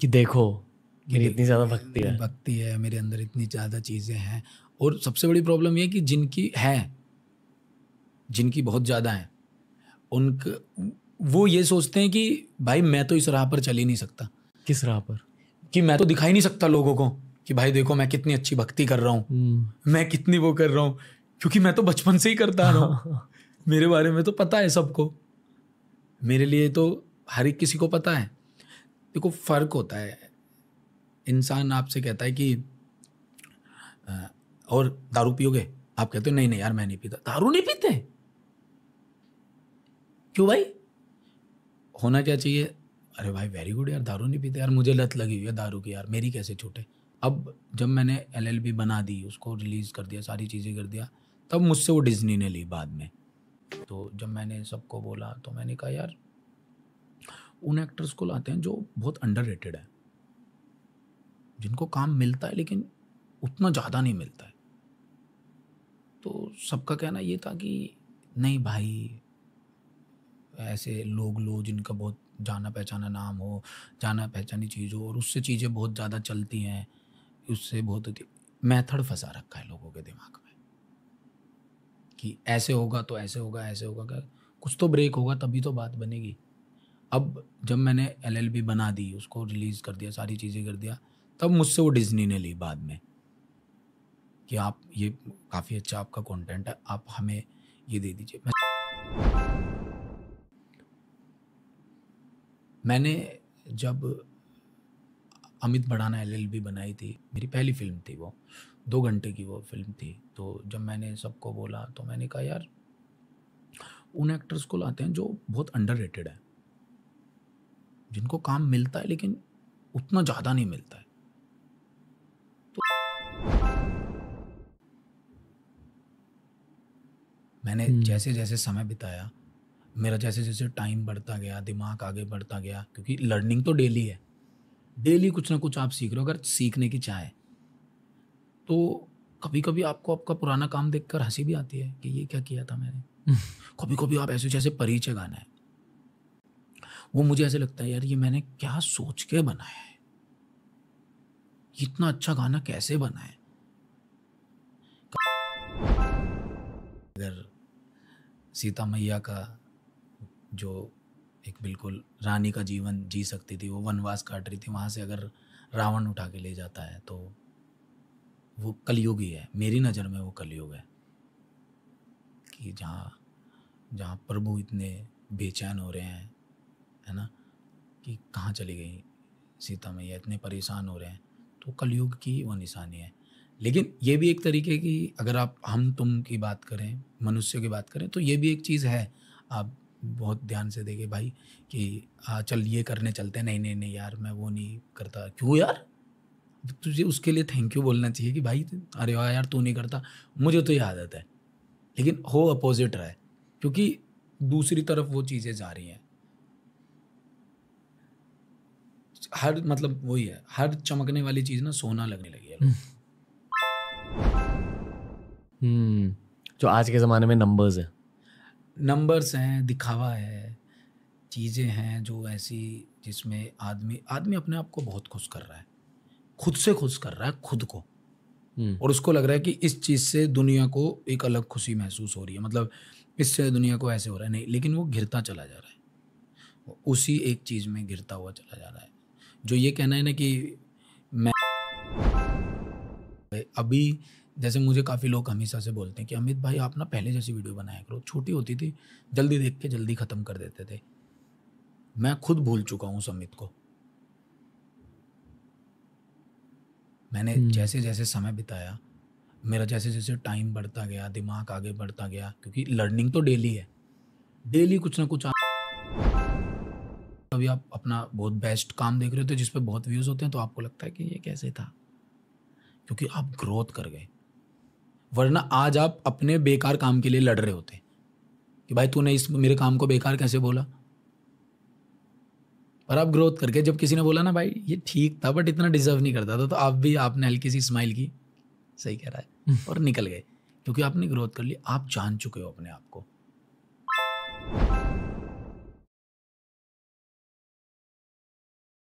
कि देखो मेरी इतनी ज़्यादा भक्ति है भक्ति है मेरे अंदर इतनी ज़्यादा चीज़ें हैं और सबसे बड़ी प्रॉब्लम ये कि जिनकी है जिनकी बहुत ज़्यादा है उन वो ये सोचते हैं कि भाई मैं तो इस राह पर चल ही नहीं सकता किस राह पर कि मैं तो दिखाई नहीं सकता लोगों को कि भाई देखो मैं कितनी अच्छी भक्ति कर रहा हूँ हम्म। मैं कितनी वो कर रहा हूँ क्योंकि मैं तो बचपन से ही करता रहा हूँ हाँ। मेरे बारे में तो पता है सबको मेरे लिए तो हर एक किसी को पता है देखो फ़र्क होता है इंसान आपसे कहता है कि और दारू पियोगे आप कहते हो नहीं नहीं यार मैं नहीं पीता दारू नहीं पीते क्यों भाई होना क्या चाहिए अरे भाई वेरी गुड यार दारू नहीं पीते यार मुझे लत लगी हुई है दारू की यार मेरी कैसे छूटे अब जब मैंने एलएलबी बना दी उसको रिलीज़ कर दिया सारी चीज़ें कर दिया तब मुझसे वो डिज्नी ने ली बाद में तो जब मैंने सबको बोला तो मैंने कहा यार उन एक्टर्स को लाते हैं जो बहुत अंडर रेटेड है जिनको काम मिलता है लेकिन उतना ज़्यादा नहीं मिलता है तो सबका कहना ये था कि नहीं भाई ऐसे लोग लो जिनका बहुत जाना पहचाना नाम हो जाना पहचानी चीज़ हो और उससे चीज़ें बहुत ज़्यादा चलती हैं उससे बहुत मैथड फंसा रखा है लोगों के दिमाग में कि ऐसे होगा तो ऐसे होगा ऐसे होगा क्या कुछ तो ब्रेक होगा तभी तो बात बनेगी अब जब मैंने एल बना दी उसको रिलीज़ कर दिया सारी चीज़ें कर दिया तब मुझसे वो डिज्नी ने ली बाद में कि आप ये काफ़ी अच्छा आपका कंटेंट है आप हमें ये दे दीजिए मैं मैंने जब अमित बढ़ाना एल बनाई थी मेरी पहली फिल्म थी वो दो घंटे की वो फिल्म थी तो जब मैंने सबको बोला तो मैंने कहा यार उन एक्टर्स को लाते हैं जो बहुत अंडर है जिनको काम मिलता है लेकिन उतना ज़्यादा नहीं मिलता है तो मैंने हम्म। जैसे जैसे समय बिताया मेरा जैसे जैसे टाइम बढ़ता गया दिमाग आगे बढ़ता गया क्योंकि लर्निंग तो डेली है डेली कुछ ना कुछ आप सीख रहे हो अगर सीखने की चाहे तो कभी कभी आपको आपका पुराना काम देखकर हंसी भी आती है कि ये क्या किया था मैंने कभी कभी आप ऐसे जैसे परिचय गाना है वो मुझे ऐसे लगता है यार ये मैंने क्या सोच के बनाया है इतना अच्छा गाना कैसे बना है सीता मैया का जो एक बिल्कुल रानी का जीवन जी सकती थी वो वनवास काट रही थी वहाँ से अगर रावण उठा के ले जाता है तो वो कलयुग ही है मेरी नज़र में वो कलयुग है कि जहाँ जहाँ प्रभु इतने बेचैन हो रहे हैं है ना कि कहाँ चली गई सीता मैया इतने परेशान हो रहे हैं तो कलयुग की वो निशानी है लेकिन ये भी एक तरीके की अगर आप हम तुम की बात करें मनुष्य की बात करें तो ये भी एक चीज़ है आप बहुत ध्यान से देखें भाई कि आ, हाँ, चल ये करने चलते हैं नहीं नहीं नहीं यार मैं वो नहीं करता क्यों यार तुझे उसके लिए थैंक यू बोलना चाहिए कि भाई अरे वाह यार तू नहीं करता मुझे तो ये आदत है लेकिन हो अपोजिट रहा है क्योंकि दूसरी तरफ वो चीज़ें जा रही हैं हर मतलब वही है हर चमकने वाली चीज ना सोना लगने लगी है हम्म जो आज के ज़माने में नंबर्स है नंबर्स हैं दिखावा है चीज़ें हैं जो ऐसी जिसमें आदमी आदमी अपने आप को बहुत खुश कर रहा है खुद से खुश कर रहा है खुद को हम्म। और उसको लग रहा है कि इस चीज़ से दुनिया को एक अलग खुशी महसूस हो रही है मतलब इससे दुनिया को ऐसे हो रहा है नहीं लेकिन वो घिरता चला जा रहा है उसी एक चीज़ में घिरता हुआ चला जा रहा है जो ये कहना है ना कि मैं अभी जैसे मुझे काफ़ी लोग हमेशा से बोलते हैं कि अमित भाई आप ना पहले जैसी वीडियो बनाया करो छोटी होती थी जल्दी देख के जल्दी ख़त्म कर देते थे मैं खुद भूल चुका हूँ उस अमित को मैंने हम्म। जैसे जैसे समय बिताया मेरा जैसे जैसे टाइम बढ़ता गया दिमाग आगे बढ़ता गया क्योंकि लर्निंग तो डेली है डेली कुछ ना कुछ तभी आप अपना बहुत बेस्ट काम देख रहे होते हो जिस पर बहुत व्यूज़ होते हैं तो आपको लगता है कि ये कैसे था क्योंकि आप ग्रोथ कर गए वरना आज आप अपने बेकार काम के लिए लड़ रहे होते कि भाई तूने इस मेरे काम को बेकार कैसे बोला पर आप ग्रोथ करके जब किसी ने बोला ना भाई ये ठीक था बट इतना डिजर्व नहीं करता था तो आप भी आपने हल्की सी स्माइल की सही कह रहा है हम्म। और निकल गए क्योंकि आपने ग्रोथ कर ली आप जान चुके हो अपने आप को